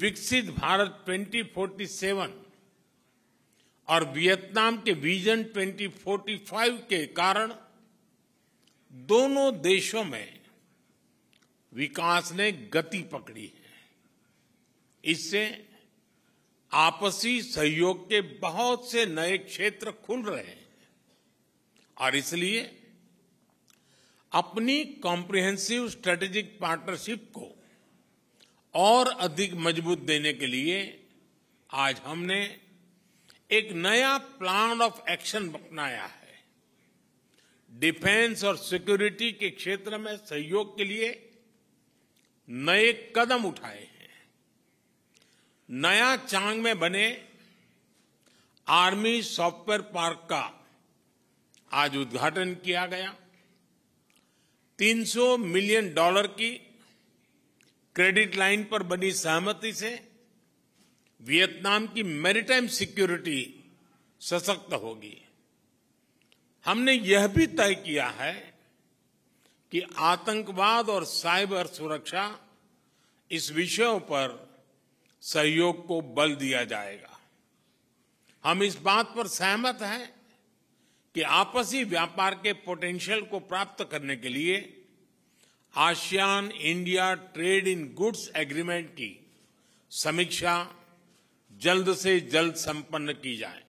विकसित भारत 2047 और वियतनाम के विजन 2045 के कारण दोनों देशों में विकास ने गति पकड़ी है इससे आपसी सहयोग के बहुत से नए क्षेत्र खुल रहे हैं और इसलिए अपनी कॉम्प्रिहेंसिव स्ट्रेटेजिक पार्टनरशिप को और अधिक मजबूत देने के लिए आज हमने एक नया प्लान ऑफ एक्शन अपनाया है डिफेंस और सिक्योरिटी के क्षेत्र में सहयोग के लिए नए कदम उठाए हैं नया चांग में बने आर्मी सॉफ्टवेयर पार्क का आज उद्घाटन किया गया 300 मिलियन डॉलर की क्रेडिट लाइन पर बनी सहमति से वियतनाम की मैरिटाइम सिक्योरिटी सशक्त होगी हमने यह भी तय किया है कि आतंकवाद और साइबर सुरक्षा इस विषयों पर सहयोग को बल दिया जाएगा हम इस बात पर सहमत हैं कि आपसी व्यापार के पोटेंशियल को प्राप्त करने के लिए ASEAN India trade in goods agreement की समीक्षा जल्द से जल्द संपन्न की जाए